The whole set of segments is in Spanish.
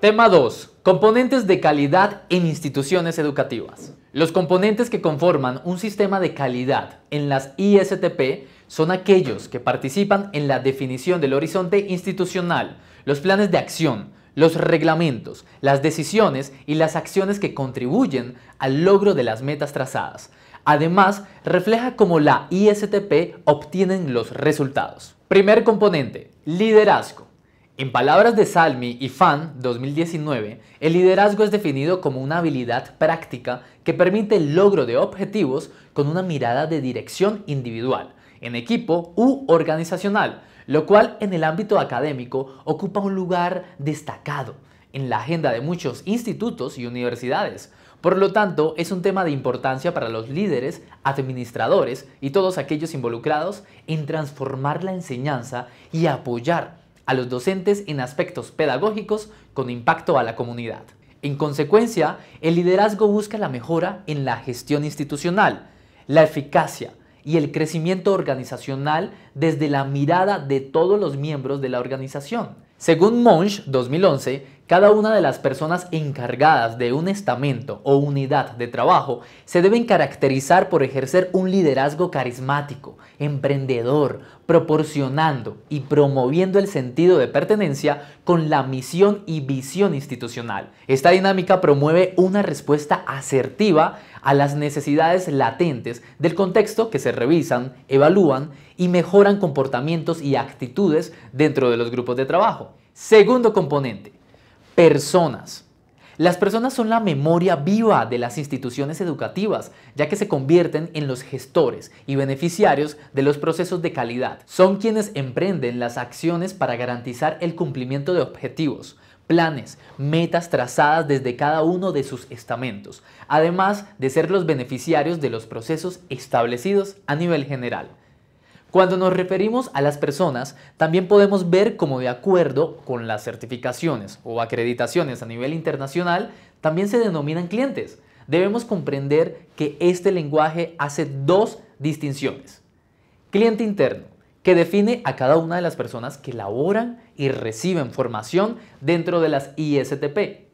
Tema 2. Componentes de calidad en instituciones educativas. Los componentes que conforman un sistema de calidad en las ISTP son aquellos que participan en la definición del horizonte institucional, los planes de acción, los reglamentos, las decisiones y las acciones que contribuyen al logro de las metas trazadas. Además, refleja cómo la ISTP obtienen los resultados. Primer componente, liderazgo. En palabras de Salmi y Fan 2019, el liderazgo es definido como una habilidad práctica que permite el logro de objetivos con una mirada de dirección individual, en equipo u organizacional, lo cual en el ámbito académico ocupa un lugar destacado en la agenda de muchos institutos y universidades. Por lo tanto, es un tema de importancia para los líderes, administradores y todos aquellos involucrados en transformar la enseñanza y apoyar a los docentes en aspectos pedagógicos con impacto a la comunidad. En consecuencia, el liderazgo busca la mejora en la gestión institucional, la eficacia y el crecimiento organizacional desde la mirada de todos los miembros de la organización según Monge 2011, cada una de las personas encargadas de un estamento o unidad de trabajo se deben caracterizar por ejercer un liderazgo carismático, emprendedor, proporcionando y promoviendo el sentido de pertenencia con la misión y visión institucional. Esta dinámica promueve una respuesta asertiva a las necesidades latentes del contexto que se revisan, evalúan y mejoran comportamientos y actitudes dentro de los grupos de trabajo. Segundo componente, personas. Las personas son la memoria viva de las instituciones educativas, ya que se convierten en los gestores y beneficiarios de los procesos de calidad. Son quienes emprenden las acciones para garantizar el cumplimiento de objetivos, planes, metas trazadas desde cada uno de sus estamentos, además de ser los beneficiarios de los procesos establecidos a nivel general. Cuando nos referimos a las personas, también podemos ver como de acuerdo con las certificaciones o acreditaciones a nivel internacional, también se denominan clientes. Debemos comprender que este lenguaje hace dos distinciones. Cliente interno, que define a cada una de las personas que laboran y reciben formación dentro de las ISTP.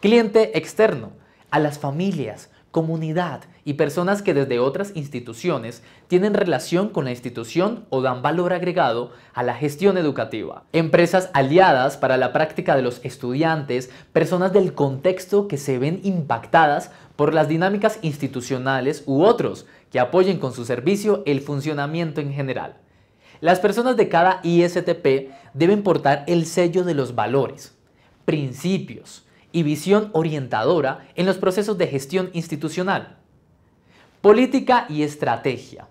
Cliente externo, a las familias, comunidad y personas que desde otras instituciones tienen relación con la institución o dan valor agregado a la gestión educativa. Empresas aliadas para la práctica de los estudiantes, personas del contexto que se ven impactadas por las dinámicas institucionales u otros que apoyen con su servicio el funcionamiento en general. Las personas de cada ISTP deben portar el sello de los valores, principios, y visión orientadora en los procesos de gestión institucional. Política y estrategia.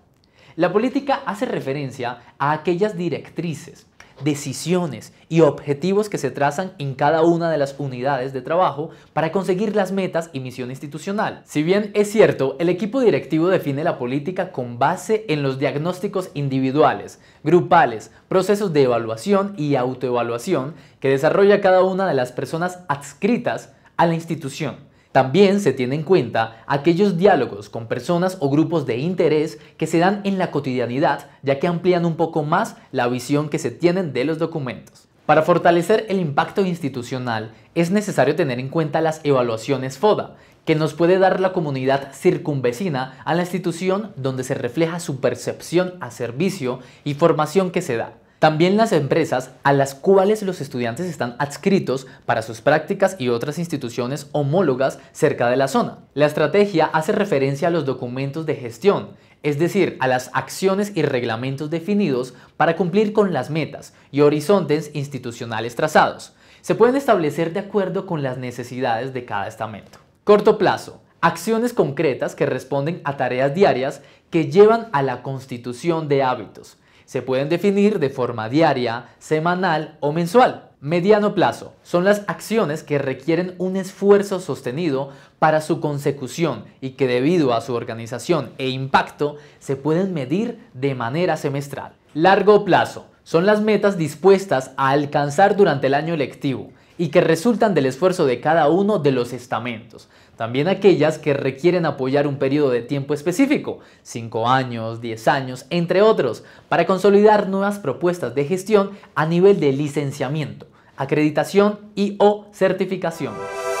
La política hace referencia a aquellas directrices, decisiones y objetivos que se trazan en cada una de las unidades de trabajo para conseguir las metas y misión institucional. Si bien es cierto, el equipo directivo define la política con base en los diagnósticos individuales, grupales, procesos de evaluación y autoevaluación que desarrolla cada una de las personas adscritas a la institución. También se tiene en cuenta aquellos diálogos con personas o grupos de interés que se dan en la cotidianidad, ya que amplían un poco más la visión que se tienen de los documentos. Para fortalecer el impacto institucional es necesario tener en cuenta las evaluaciones FODA, que nos puede dar la comunidad circunvecina a la institución donde se refleja su percepción a servicio y formación que se da. También las empresas a las cuales los estudiantes están adscritos para sus prácticas y otras instituciones homólogas cerca de la zona. La estrategia hace referencia a los documentos de gestión, es decir, a las acciones y reglamentos definidos para cumplir con las metas y horizontes institucionales trazados. Se pueden establecer de acuerdo con las necesidades de cada estamento. Corto plazo. Acciones concretas que responden a tareas diarias que llevan a la constitución de hábitos se pueden definir de forma diaria, semanal o mensual. Mediano plazo son las acciones que requieren un esfuerzo sostenido para su consecución y que debido a su organización e impacto se pueden medir de manera semestral. Largo plazo son las metas dispuestas a alcanzar durante el año lectivo y que resultan del esfuerzo de cada uno de los estamentos. También aquellas que requieren apoyar un periodo de tiempo específico, 5 años, 10 años, entre otros, para consolidar nuevas propuestas de gestión a nivel de licenciamiento, acreditación y o certificación.